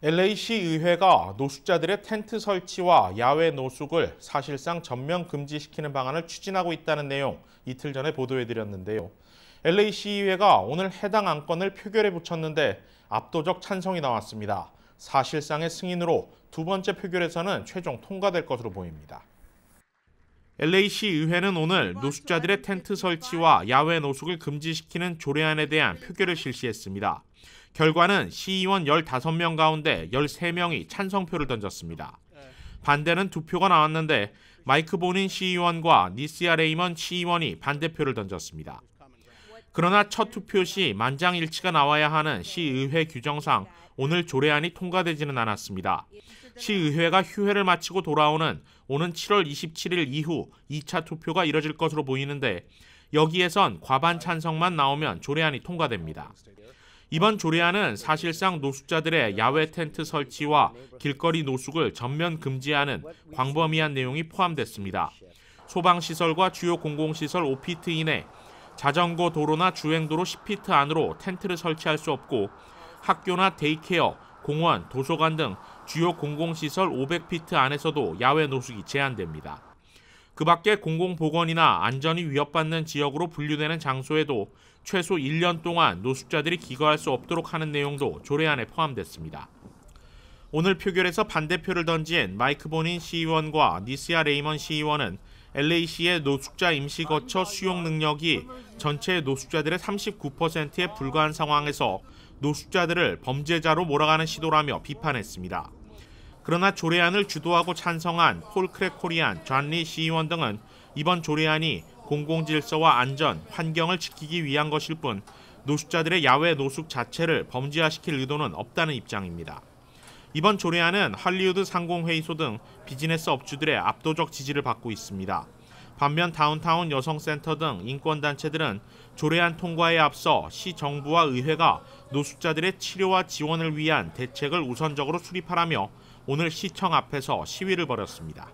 LAC 의회가 노숙자들의 텐트 설치와 야외 노숙을 사실상 전면 금지시키는 방안을 추진하고 있다는 내용 이틀 전에 보도해드렸는데요. LAC 의회가 오늘 해당 안건을 표결에 붙였는데 압도적 찬성이 나왔습니다. 사실상의 승인으로 두 번째 표결에서는 최종 통과될 것으로 보입니다. LA시 의회는 오늘 노숙자들의 텐트 설치와 야외 노숙을 금지시키는 조례안에 대한 표결을 실시했습니다. 결과는 시의원 15명 가운데 13명이 찬성표를 던졌습니다. 반대는 2표가 나왔는데 마이크 보닌 시의원과 니시아 레이먼 시의원이 반대표를 던졌습니다. 그러나 첫 투표 시 만장일치가 나와야 하는 시의회 규정상 오늘 조례안이 통과되지는 않았습니다. 시의회가 휴회를 마치고 돌아오는 오는 7월 27일 이후 2차 투표가 이뤄질 것으로 보이는데 여기에선 과반 찬성만 나오면 조례안이 통과됩니다. 이번 조례안은 사실상 노숙자들의 야외 텐트 설치와 길거리 노숙을 전면 금지하는 광범위한 내용이 포함됐습니다. 소방시설과 주요 공공시설 오피트 이내 자전거 도로나 주행도로 10피트 안으로 텐트를 설치할 수 없고 학교나 데이케어, 공원, 도서관 등 주요 공공시설 500피트 안에서도 야외 노숙이 제한됩니다. 그 밖에 공공보건이나 안전이 위협받는 지역으로 분류되는 장소에도 최소 1년 동안 노숙자들이 기거할 수 없도록 하는 내용도 조례안에 포함됐습니다. 오늘 표결에서 반대표를 던진 마이크 본인 시의원과 니스야 레이먼 시의원은 LA시의 노숙자 임시 거처 수용 능력이 전체 노숙자들의 39%에 불과한 상황에서 노숙자들을 범죄자로 몰아가는 시도라며 비판했습니다. 그러나 조례안을 주도하고 찬성한 폴 크레코리안, 존리 시의원 등은 이번 조례안이 공공질서와 안전, 환경을 지키기 위한 것일 뿐 노숙자들의 야외 노숙 자체를 범죄화시킬 의도는 없다는 입장입니다. 이번 조례안은 할리우드 상공회의소 등 비즈니스 업주들의 압도적 지지를 받고 있습니다. 반면 다운타운 여성센터 등 인권단체들은 조례안 통과에 앞서 시 정부와 의회가 노숙자들의 치료와 지원을 위한 대책을 우선적으로 수립하라며 오늘 시청 앞에서 시위를 벌였습니다.